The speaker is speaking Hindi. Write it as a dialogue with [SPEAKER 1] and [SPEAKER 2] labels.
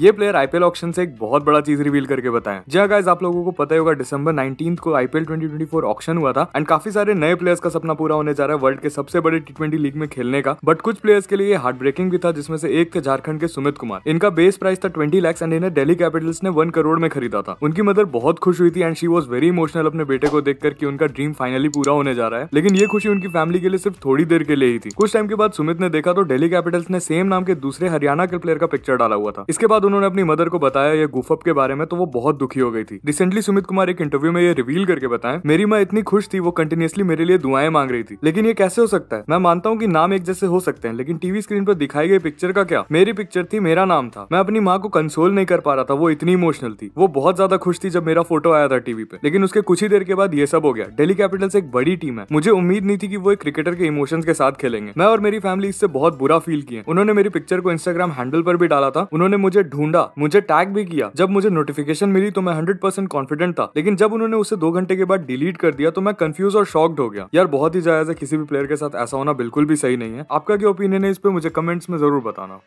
[SPEAKER 1] ये प्लेयर आईपीएल ऑप्शन से एक बहुत बड़ा चीज रिवील करके बताया जहाँ गाइज आप लोगों को पता ही होगा दिसंबर नाइनटीन को आईपीएल 2024 ऑप्शन हुआ था एंड काफी सारे नए प्लेयर्स का सपना पूरा होने जा रहा है वर्ल्ड के सबसे बड़े टी ट्वेंटी लीग में खेलने का बट कुछ प्लेयर्स के लिए हार्ड ब्रेकिंग भी था जिसमें से एक थे झारखंड के सुमित कुमार इनका बेस प्राइस था ट्वेंटी लैक्स एंड इन्हें डेली कैपिटल्स ने वन करोड़ में खरीदा था उनकी मदर बहुत खुश हुई थी and she was very emotional अपने बेटे को देखकर कि उनका ड्रीम फाइनली पूरा होने जा रहा है लेकिन ये खुशी उनकी फैमिली के लिए सिर्फ थोड़ी देर के लिए ही थी कुछ टाइम के बाद सुमित ने देखा तो डेली कैपिटल्स ने सेम नाम के दूसरे हरियाणा के प्लेयर का पिक्चर डाला हुआ था इसके बाद उन्होंने अपनी मदर को बताया ये गुफअप के बारे में तो वो बहुत दुखी हो गई थी रिसेंटली सुमित कुमार एक इंटरव्यू में ये रिवील करके बताएं मेरी माँ इतनी खुश थी वो कंटिन्यूसली मेरे लिए दुआएं मांग रही थी लेकिन ये कैसे हो सकता है मैं मानता हूँ की नाम एक जैसे हो सकते हैं लेकिन टीवी स्क्रीन पर दिखाई गई पिक्चर का क्या मेरी पिक्चर थी मेरा नाम था मैं अपनी माँ को कंसोल नहीं कर पा रहा था वो इतनी इमोशनल थी वो बहुत ज्यादा खुश थी जब मेरा फोटो आया था टीवी पे लेकिन उसके कुछ ही देर के बाद ये सब हो गया डेली कैपिटल्स एक बड़ी टीम है मुझे उम्मीद नहीं थी कि वो एक क्रिकेटर के इमोशंस के साथ खेलेंगे मैं और मेरी फैमिली इससे बहुत बुरा फील किए उन्होंने मेरी पिक्चर को इंस्टाग्राम हैंडल पर भी डाला था उन्होंने मुझे ढूंढा मुझे टैग भी किया जब मुझे नोटिफिकेशन मिली तो मैं हंड्रेड परसेंट कॉन्फिडेंट था लेकिन जब उन्होंने उसे दो घंटे के बाद डिलीट कर दिया तो मैं कंफ्यूज और शॉक्ड हो गया यार बहुत ही जायज है किसी भी प्लेयर के साथ ऐसा होना बिल्कुल भी सही नहीं है आपका क्या ओपिनियन है इस पर मुझे कमेंट्स में जरूर बताना